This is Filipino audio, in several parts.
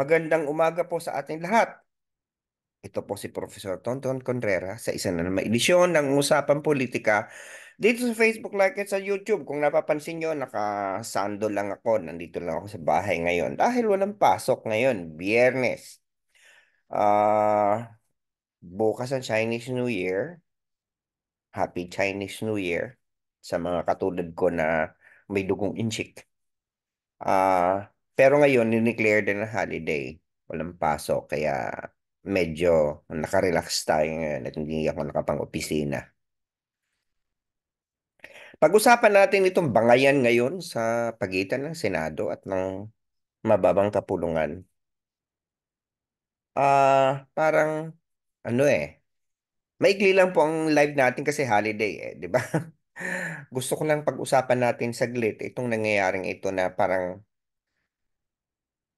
Magandang umaga po sa ating lahat. Ito po si Professor Tonton Conrera sa isa na naman edisyon ng Usapan Politika dito sa Facebook like at sa YouTube. Kung napapansin nyo, nakasando lang ako. Nandito lang ako sa bahay ngayon dahil walang pasok ngayon, biyernes. Uh, bukas ang Chinese New Year. Happy Chinese New Year sa mga katulad ko na may dugong inchik. Ah... Uh, pero ngayon, dineclare din ang holiday. Walang pasok, kaya medyo nakarelax tayo ngayon at hindi ako nakapang-opisina. Pag-usapan natin itong bangayan ngayon sa pagitan ng Senado at ng mababang kapulungan. Ah, parang ano eh. Maikli lang po ang live natin kasi holiday eh, 'di ba? Gusto ko lang pag-usapan natin saglit itong nangyayaring ito na parang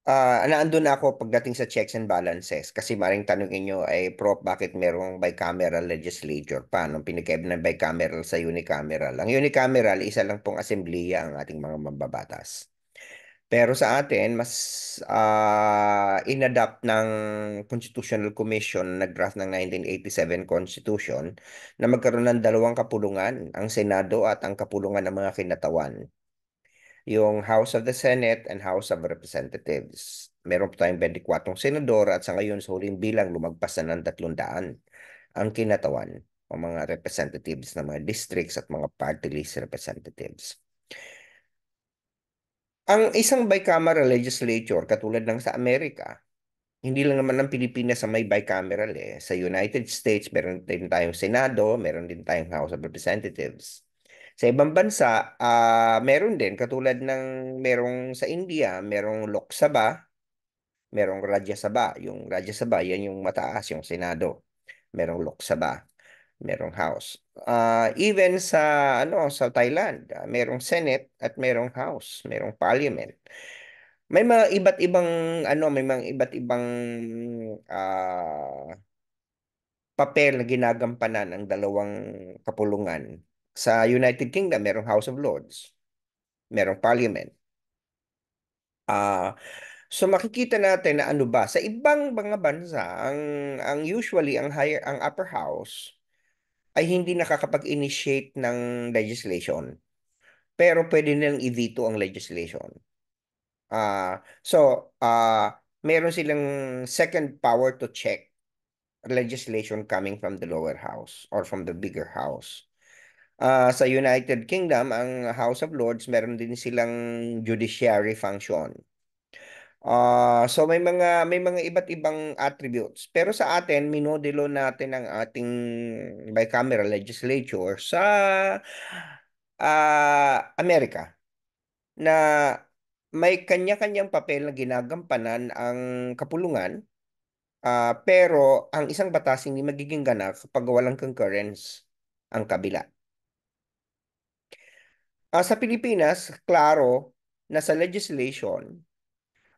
Ah, naandun na ako pagdating sa checks and balances kasi maring tanong niyo ay prop bakit merong bicameral legislature? Paano pinagkaiba ng bicameral sa unicameral? Ang unicameral isa lang pong assembleya ang ating mga mambabatas. Pero sa atin mas ah inadapt ng Constitutional Commission na draft ng 1987 Constitution na magkaroon ng dalawang kapulungan, ang Senado at ang kapulungan ng mga kinatawan yung House of the Senate and House of Representatives. Meron po tayong 24 senador at sa ngayon sa huling bilang lumagpas na ng 300 ang kinatawan o mga representatives ng mga districts at mga party list representatives. Ang isang bicameral legislature katulad ng sa Amerika, hindi lang naman ang Pilipinas sa may bicameral eh. Sa United States, meron din tayong Senado, meron din tayong House of Representatives. Sa ibang bansa, ah, meron din katulad ng merong sa India, merong Lok Sabha, merong Rajya Sabha. Yung Rajya Sabha, yan yung mataas, yung Senado. Merong Lok Sabha, merong House. Ah, even sa ano, sa Thailand, ah, merong Senate at merong House, merong Parliament. May mga iba't ibang ano, may mga iba't ibang ah papel na ginagampanan ng dalawang kapulungan sa United Kingdom, merong House of Lords, merong Parliament. Ah, uh, so makikita natin na ano ba sa ibang mga bansa ang ang usually ang higher ang upper house ay hindi nakakapag-initiate ng legislation. Pero pwede nilang i-veto ang legislation. Uh, so, uh, meron silang second power to check legislation coming from the lower house or from the bigger house. Ah, sa United Kingdom, ang House of Lords, meron din silang judiciary function. Ah, so may mga may mga iba't ibang attributes. Pero sa atin, minodelo natin ang ating bicameral legislature sa ah, Amerika na may kanya-kanyang papel na ginagampanan ang kapulungan. Ah, pero ang isang batas hindi magiging ganap kapag walang concurrence ang kabila. Uh, sa Pilipinas, klaro na sa legislation,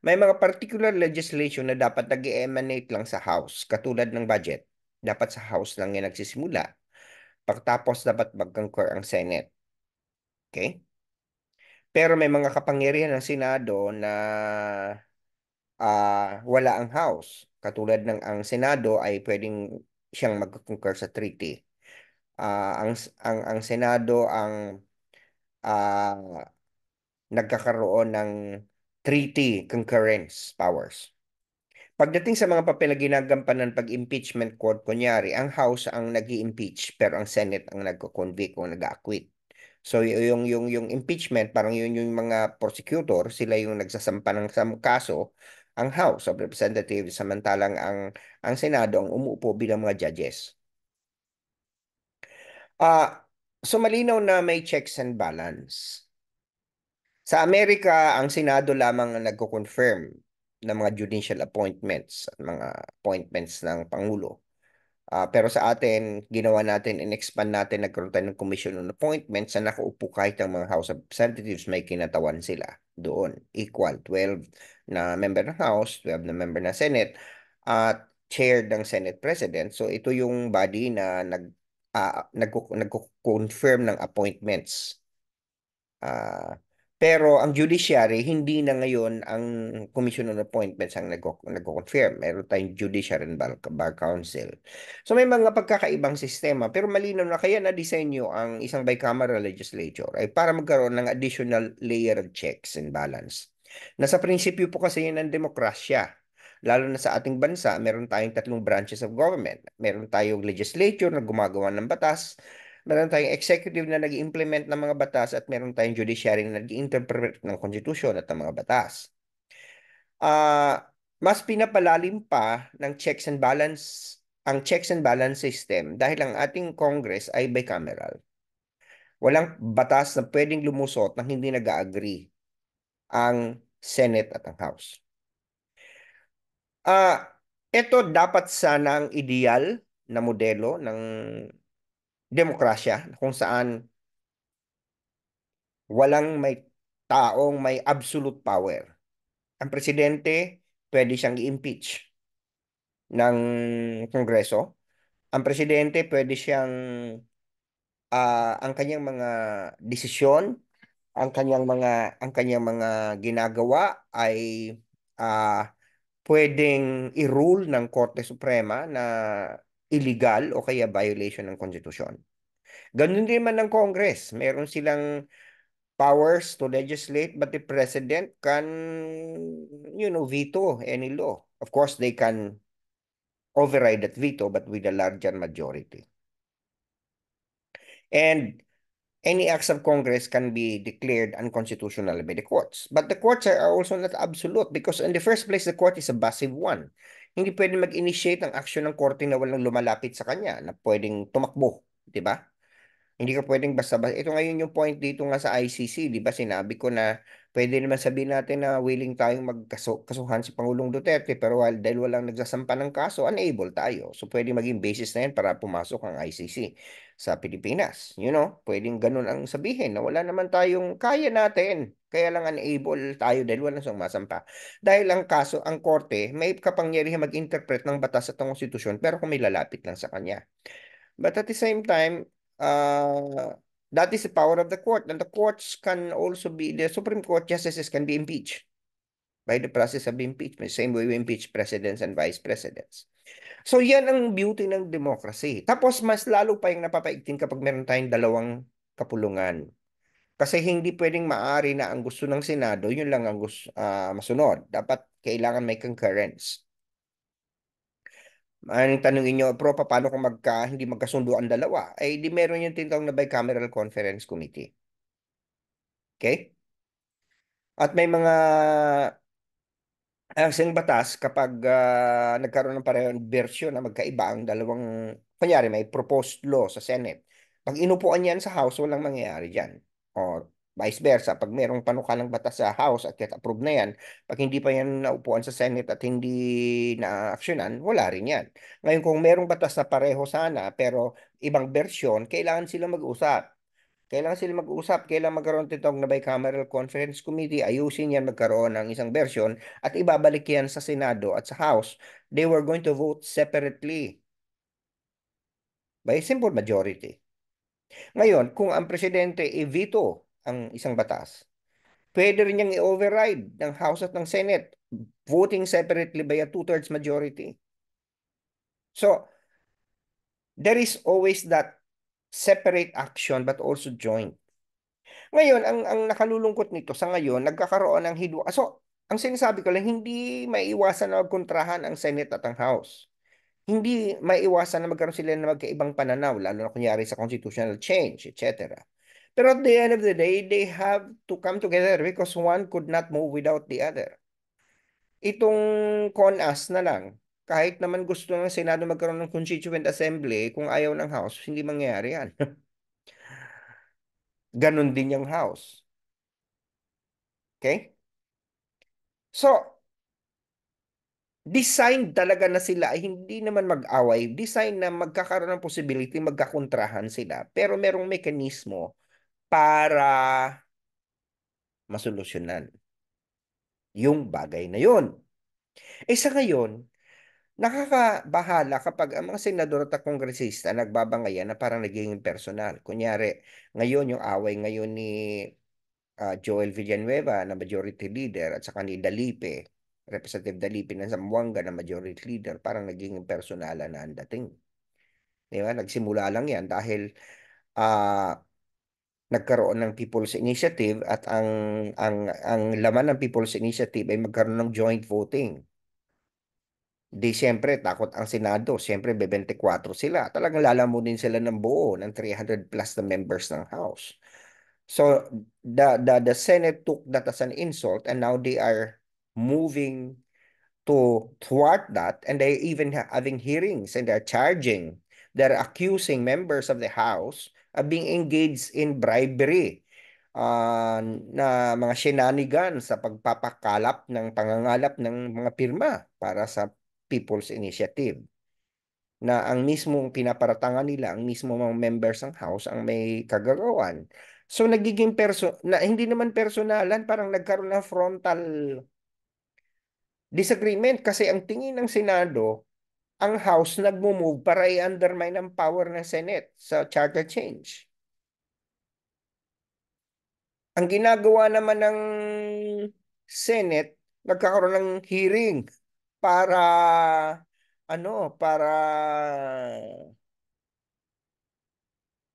may mga particular legislation na dapat nag emanate lang sa House, katulad ng budget. Dapat sa House lang yan nagsisimula. Pagtapos dapat magkangkor ang Senate. Okay? Pero may mga kapangyarihan ng Senado na uh, wala ang House. Katulad ng ang Senado ay pwedeng siyang mag-concur sa treaty. Uh, ang, ang, ang Senado ang uh, nagkakaroon ng treaty concurrence powers. Pagdating sa mga papel na ginagampanan pag impeachment court, kunyari, ang House ang nag impeach pero ang Senate ang nagko-convict o nag-acquit. So yung, yung, yung impeachment, parang yun yung mga prosecutor, sila yung nagsasampa ng kaso, ang House of Representatives, samantalang ang, ang Senado ang umuupo bilang mga judges. Ah, uh, So malinaw na may checks and balance. Sa Amerika, ang Senado lamang ang nagko-confirm ng mga judicial appointments at mga appointments ng Pangulo. Uh, pero sa atin, ginawa natin, in-expand natin, nagkaroon tayo ng commission on appointments na nakaupo kahit ang mga House of Representatives, may kinatawan sila doon. Equal, 12 na member ng House, 12 na member ng Senate, at chair ng Senate President. So ito yung body na nag uh, nagko-confirm ng appointments. Uh, pero ang judiciary, hindi na ngayon ang Commission on Appointments ang nagko-confirm. Meron tayong judiciary and bar, bar council. So may mga pagkakaibang sistema. Pero malinaw na kaya na-disenyo ang isang bicameral legislature ay para magkaroon ng additional layer of checks and balance. Nasa prinsipyo po kasi yun ang demokrasya lalo na sa ating bansa, meron tayong tatlong branches of government. Meron tayong legislature na gumagawa ng batas, meron tayong executive na nag-implement ng mga batas at meron tayong judiciary na nag-interpret ng konstitusyon at ng mga batas. Uh, mas pinapalalim pa ng checks and balance ang checks and balance system dahil ang ating Congress ay bicameral. Walang batas na pwedeng lumusot nang hindi nag-agree ang Senate at ang House. Ah, ito dapat sana ang ideal na modelo ng demokrasya kung saan walang may taong may absolute power. Ang presidente pwede siyang i-impeach ng kongreso. Ang presidente pwede siyang uh, ang kanyang mga desisyon, ang kanyang mga ang kanyang mga ginagawa ay uh, pwedeng i-rule ng Korte Suprema na illegal o kaya violation ng konstitusyon. Ganun din man ng Congress. Meron silang powers to legislate but the president can, you know, veto any law. Of course, they can override that veto but with a larger majority. And any acts of Congress can be declared unconstitutional by the courts. But the courts are also not absolute because in the first place, the court is a passive one. Hindi pwedeng mag-initiate ang action ng korte na walang lumalapit sa kanya na pwedeng tumakbo, di ba? Hindi ka pwedeng basta-basta. Ito ngayon yung point dito nga sa ICC, di ba? Sinabi ko na pwede naman sabihin natin na willing tayong magkasuhan si Pangulong Duterte pero while, dahil walang nagsasampa ng kaso, unable tayo. So pwede maging basis na yan para pumasok ang ICC sa Pilipinas. You know, pwedeng ganun ang sabihin na wala naman tayong kaya natin. Kaya lang unable tayo dahil walang sumasampa. Dahil ang kaso, ang korte, may kapangyarihan mag-interpret ng batas at konstitusyon pero kung may lalapit lang sa kanya. But at the same time, uh, that is the power of the court. And the courts can also be, the Supreme Court justices can be impeached by the process of impeachment. Same way we impeach presidents and vice presidents. So yan ang beauty ng democracy. Tapos mas lalo pa yung napapaigting kapag meron tayong dalawang kapulungan. Kasi hindi pwedeng maari na ang gusto ng Senado, yun lang ang gusto, uh, ah, masunod. Dapat kailangan may concurrence. Anong tanongin nyo, Pro, paano kung magka, hindi magkasundo ang dalawa? Eh, di meron yung tinatawag na bicameral conference committee. Okay? At may mga As ah, in batas, kapag ah, nagkaroon ng parehong version na magkaiba ang dalawang, kunyari may proposed law sa Senate, pag inupuan yan sa House, walang mangyayari diyan or vice versa, pag merong panuka ng batas sa House at yet-approve na yan, pag hindi pa yan naupuan sa Senate at hindi na-actionan, wala rin yan. Ngayon kung merong batas na pareho sana pero ibang version, kailangan sila mag-usap. Kailangan sila mag-usap, kailangan magkaroon tinatawag ng bicameral conference committee, ayusin yan, magkaroon ng isang version at ibabalik yan sa Senado at sa House. They were going to vote separately by simple majority. Ngayon, kung ang presidente i-veto ang isang batas, pwede rin niyang i-override ng House at ng Senate, voting separately by a two-thirds majority. So, there is always that separate action but also joint. Ngayon, ang, ang nakalulungkot nito sa ngayon, nagkakaroon ng hidwa. So, ang sinasabi ko lang, hindi maiwasan na magkontrahan ang Senate at ang House. Hindi maiwasan na magkaroon sila ng magkaibang pananaw, lalo na kunyari sa constitutional change, etc. Pero at the end of the day, they have to come together because one could not move without the other. Itong CONAS na lang, kahit naman gusto ng Senado magkaroon ng Constituent Assembly, kung ayaw ng House, hindi mangyayari yan. Ganon din yung House. Okay? So, designed talaga na sila, hindi naman mag-away, designed na magkakaroon ng possibility, magkakontrahan sila. Pero merong mekanismo para masolusyonan yung bagay na yun. E sa ngayon, nakakabahala kapag ang mga senador at kongresista nagbabangayan na parang nagiging personal. Kunyari, ngayon yung away ngayon ni uh, Joel Villanueva na majority leader at saka ni Dalipe, Representative Dalipe ng Zamboanga na majority leader, parang naging personal na ang dating. Di ba? Nagsimula lang yan dahil uh, nagkaroon ng People's Initiative at ang, ang, ang laman ng People's Initiative ay magkaroon ng joint voting Di siyempre, takot ang Senado. Siyempre, 24 sila. Talagang lalamunin sila ng buo ng 300 plus na members ng House. So, the, the, the Senate took that as an insult and now they are moving to thwart that and they even having hearings and they're charging they're accusing members of the house of being engaged in bribery uh, na mga shenanigans sa pagpapakalap ng pangangalap ng mga pirma para sa People's Initiative na ang mismong pinaparatangan nila, ang mismo mga members ng house ang may kagagawan. So nagiging perso na hindi naman personalan, parang nagkaroon ng frontal disagreement kasi ang tingin ng Senado, ang House nagmo-move para i-undermine ang power ng Senate sa charter change. Ang ginagawa naman ng Senate, nagkakaroon ng hearing para ano, para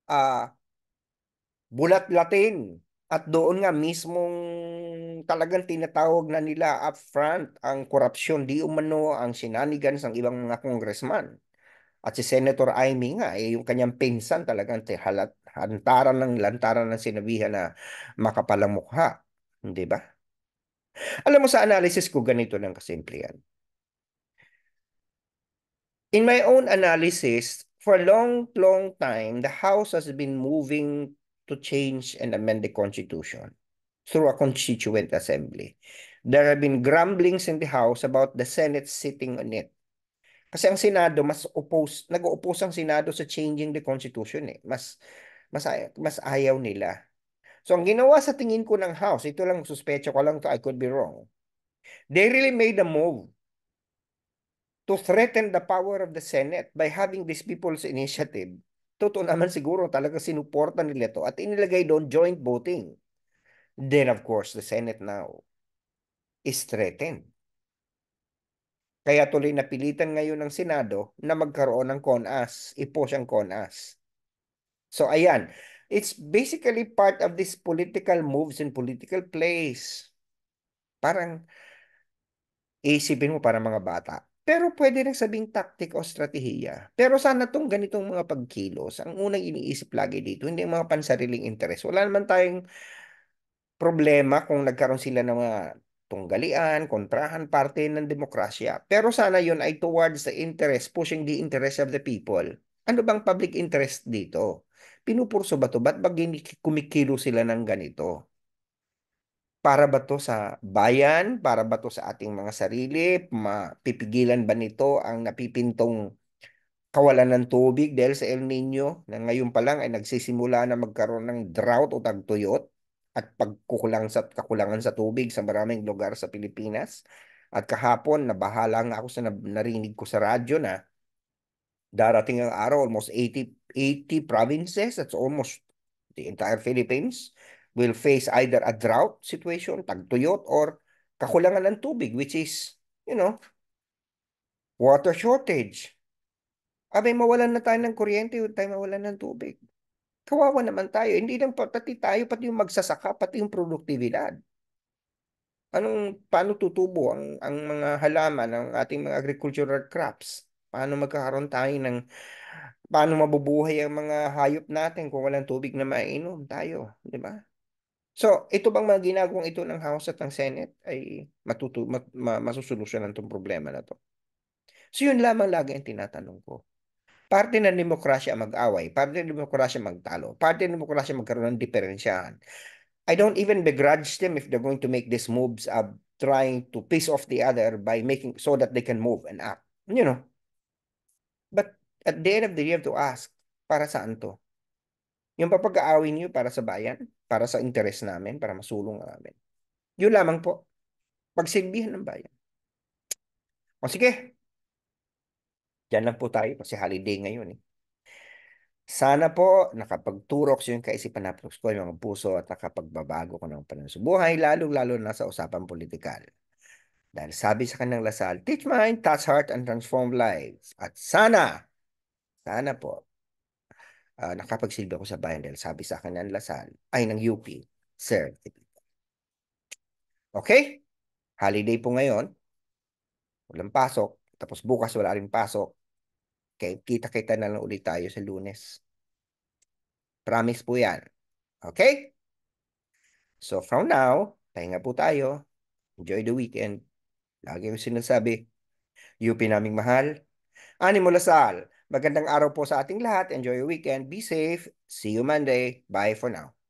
ah uh, bulat-latin at doon nga mismong talagang tinatawag na nila upfront ang korupsyon di umano ang sinanigan ng ibang mga congressman. At si Senator Aimee nga, eh, yung kanyang pinsan talagang tihalat, hantaran ng lantaran ng sinabihan na makapalang mukha. Hindi ba? Alam mo sa analysis ko ganito ng kasimplihan. In my own analysis, for a long, long time, the House has been moving to change and amend the Constitution through a Constituent Assembly. There have been grumblings in the House about the Senate sitting on it. Kasi ang Senado mas oppose, nag-oppose ang Senado sa changing the Constitution eh. Mas mas mas ayaw nila. So ang ginawa sa tingin ko ng House, ito lang suspecho ko lang to, I could be wrong. They really made a move to threaten the power of the Senate by having this people's initiative, totoo naman siguro talaga sinuporta nila ito at inilagay doon joint voting. Then of course, the Senate now is threatened. Kaya tuloy napilitan ngayon ng Senado na magkaroon ng CONAS, ipos ang CONAS. So ayan, it's basically part of this political moves and political plays. Parang isipin mo para mga bata. Pero pwede rin sabing taktik o strategiya. Pero sana tong ganitong mga pagkilos, ang unang iniisip lagi dito, hindi mga pansariling interes. Wala naman tayong problema kung nagkaroon sila ng mga tunggalian, kontrahan, parte ng demokrasya. Pero sana yon ay towards the interest, pushing the interest of the people. Ano bang public interest dito? Pinupurso ba to? Ba't ba kumikilo sila ng ganito? para ba to sa bayan? Para ba to sa ating mga sarili? Mapipigilan ba nito ang napipintong kawalan ng tubig dahil sa El Nino na ngayon pa lang ay nagsisimula na magkaroon ng drought o tagtuyot at pagkukulang sa kakulangan sa tubig sa maraming lugar sa Pilipinas. At kahapon, nabahala nga ako sa narinig ko sa radyo na darating ang araw, almost 80, 80 provinces, that's almost the entire Philippines, will face either a drought situation, tagtuyot, or kakulangan ng tubig, which is, you know, water shortage. Abay, mawalan na tayo ng kuryente, huwag tayo mawalan ng tubig. Kawawa naman tayo. Hindi lang pati tayo, pati yung magsasaka, pati yung produktibidad. Anong, paano tutubo ang, ang mga halaman, ang ating mga agricultural crops? Paano magkakaroon tayo ng, paano mabubuhay ang mga hayop natin kung walang tubig na mainom tayo, di ba? So, ito bang mga ginagawang ito ng House at ng Senate ay matutu mat, ma, masusolusyonan itong problema na to? So, yun lamang lagi ang tinatanong ko. Parte ng demokrasya mag-away, parte ng demokrasya magtalo, parte ng demokrasya magkaroon ng diferensyahan. I don't even begrudge them if they're going to make these moves of trying to piss off the other by making so that they can move and act. You know. But at the end of the day, you have to ask, para saan to? Yung papag aawin niyo para sa bayan, para sa interes namin, para masulong namin. Yun lamang po. Pagsilbihan ng bayan. O sige. Diyan lang po tayo kasi holiday ngayon eh. Sana po nakapagturok yung kaisipan na ko, yung mga puso at nakapagbabago ko ng panasubuhay, lalo-lalo na sa usapan politikal. Dahil sabi sa kanyang lasal, teach mind, touch heart, and transform lives. At sana, sana po, uh, nakapagsilbi ako sa bayan dahil sabi sa akin ng Lasal, ay ng UP, Sir. Okay? Holiday po ngayon. Walang pasok. Tapos bukas wala rin pasok. Okay, kita-kita na lang ulit tayo sa lunes. Promise po yan. Okay? So from now, pahinga po tayo. Enjoy the weekend. Lagi ko sinasabi, UP naming mahal. Animal Lasal, Magandang araw po sa ating lahat. Enjoy your weekend. Be safe. See you Monday. Bye for now.